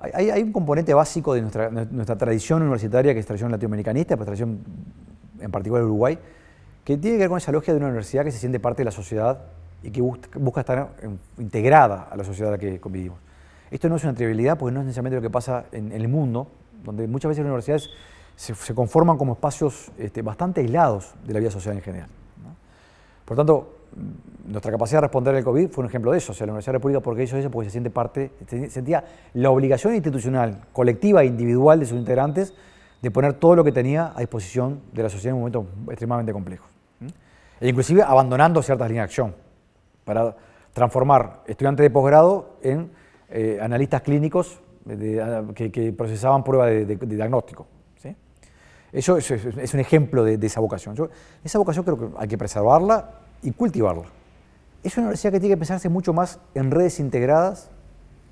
Hay, un componente básico de nuestra, tradición universitaria, que es tradición latinoamericanista, pues tradición en particular Uruguay, que tiene que ver con esa logia de una universidad que se siente parte de la sociedad y que busca, estar integrada a la sociedad a la que convivimos. Esto no es una trivialidad porque no es necesariamente lo que pasa en, el mundo, donde muchas veces las universidades se, conforman como espacios este, bastante aislados de la vida social en general. Por tanto, nuestra capacidad de responder al COVID fue un ejemplo de eso. O sea, la Universidad de la República, porque hizo eso? Porque se siente parte, sentía la obligación institucional, colectiva e individual de sus integrantes de poner todo lo que tenía a disposición de la sociedad en un momento extremadamente complejo. E inclusive abandonando ciertas líneas de acción para transformar estudiantes de posgrado en eh, analistas clínicos que, procesaban pruebas de, diagnóstico. Eso es, un ejemplo de, esa vocación. esa vocación creo que hay que preservarla y cultivarla. Es una universidad que tiene que pensarse mucho más en redes integradas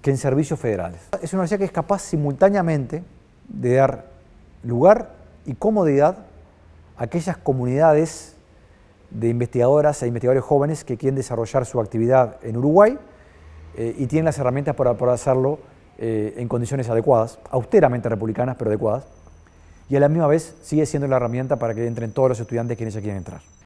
que en servicios federales. Es una universidad que es capaz simultáneamente de dar lugar y comodidad a aquellas comunidades de investigadoras e investigadores jóvenes que quieren desarrollar su actividad en Uruguay eh, y tienen las herramientas para, poder hacerlo eh, en condiciones adecuadas, austeramente republicanas, pero adecuadas, y a la misma vez sigue siendo la herramienta para que entren todos los estudiantes quienes ya quieren entrar.